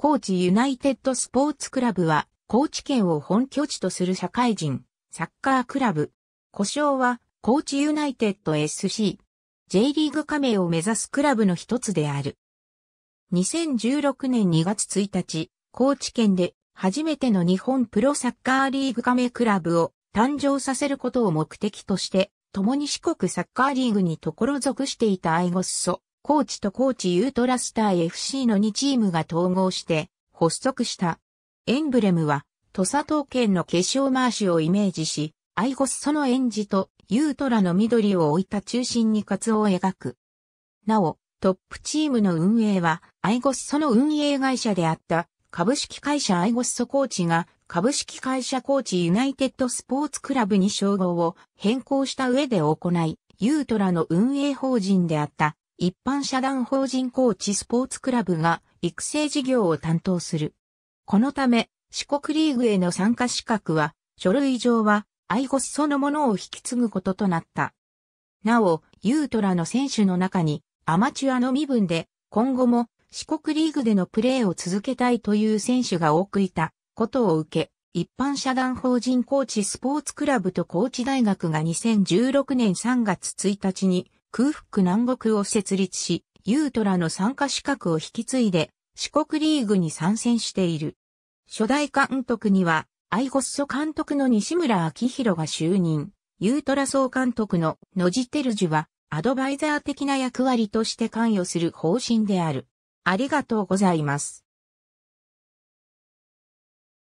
高知ユナイテッドスポーツクラブは、高知県を本拠地とする社会人、サッカークラブ。故障は、高知ユナイテッド SC。J リーグ加盟を目指すクラブの一つである。2016年2月1日、高知県で初めての日本プロサッカーリーグ加盟クラブを誕生させることを目的として、共に四国サッカーリーグに所属していた愛護ゴッコーチとコーチユートラスター FC の2チームが統合して発足した。エンブレムは、土佐刀剣の化粧回しをイメージし、アイゴスその演じとユートラの緑を置いた中心に活を描く。なお、トップチームの運営は、アイゴスソの運営会社であった、株式会社アイゴスソコーチが、株式会社コーチユナイテッドスポーツクラブに称号を変更した上で行い、ユートラの運営法人であった、一般社団法人コーチスポーツクラブが育成事業を担当する。このため、四国リーグへの参加資格は、書類上は、アイゴスそのものを引き継ぐこととなった。なお、ユートラの選手の中に、アマチュアの身分で、今後も四国リーグでのプレーを続けたいという選手が多くいたことを受け、一般社団法人コーチスポーツクラブとコーチ大学が2016年3月1日に空腹南国を設立し、ユートラの参加資格を引き継いで、四国リーグに参戦している。初代監督には、アイゴッソ監督の西村明宏が就任、ユートラ総監督の野ジテルジュは、アドバイザー的な役割として関与する方針である。ありがとうございます。